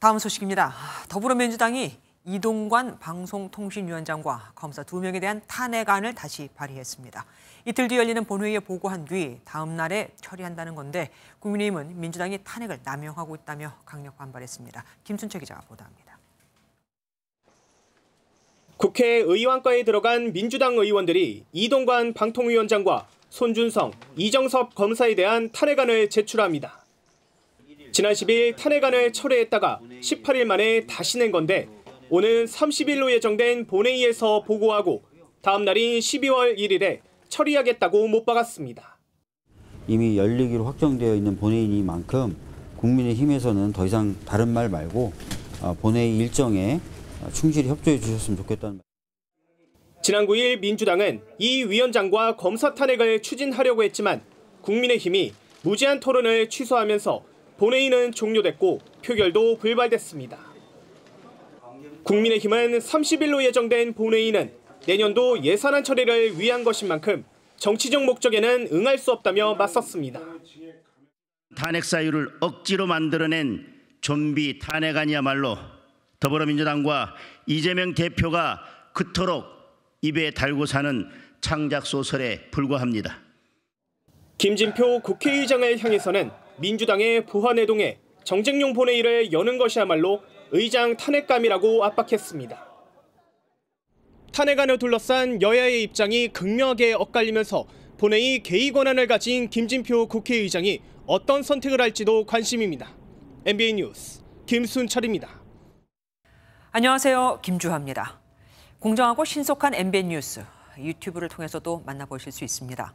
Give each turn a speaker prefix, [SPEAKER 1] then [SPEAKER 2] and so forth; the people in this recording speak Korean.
[SPEAKER 1] 다음 소식입니다. 아, 더불어민주당이 이동관 방송통신위원장과 검사 두 명에 대한 탄핵안을 다시 발의했습니다. 이틀 뒤 열리는 본회의에 보고한 뒤 다음 날에 처리한다는 건데 국민의힘은 민주당이 탄핵을 남용하고 있다며 강력 반발했습니다. 김순철 기자가 보도합니다.
[SPEAKER 2] 국회 의원과에 들어간 민주당 의원들이 이동관 방통위원장과 손준성, 이정섭 검사에 대한 탄핵안을 제출합니다. 지난 1 2일 탄핵안을 철회했다가 18일 만에 다시 낸 건데 오는 30일로 예정된 본회의에서 보고하고 다음 날인 12월 1일에 처리하겠다고 못 박았습니다.
[SPEAKER 3] 이미 열리기로 확정되어 있는 본회의니만큼 국민의힘에서는 더 이상 다른 말 말고 어, 본회의 일정에 충실히 협조해 주셨으면 좋겠다는
[SPEAKER 2] 지난 9일 민주당은 이 위원장과 검사 탄핵을 추진하려고 했지만 국민의힘이 무제한 토론을 취소하면서 본회의는 종료됐고 표결도 불발됐습니다. 국민의힘은 30일로 예정된 본회의는 내년도 예산안 처리를 위한 것인 만큼 정치적 목적에는 응할 수 없다며
[SPEAKER 4] 맞섰습니다. 탄핵 사유를 억지로 만들어낸 좀비 탄핵안이야말로 더불어민주당과 이재명 대표가 그토록 입에 달고 사는 창작 소설에 불과합니다.
[SPEAKER 2] 김진표 국회의장을 향해서는 민주당의 보한내동에 정쟁용 본회의를 여는 것이야말로 의장 탄핵감이라고 압박했습니다. 탄핵안을 둘러싼 여야의 입장이 극명하게 엇갈리면서 본회의 개의 권한을 가진 김진표 국회의장이 어떤 선택을 할지도 관심입니다. MBA 뉴스
[SPEAKER 1] 김순철입니다. 안녕하세요. 김주하입니다. 공정하고 신속한 MBN 뉴스 유튜브를 통해서도 만나보실 수 있습니다.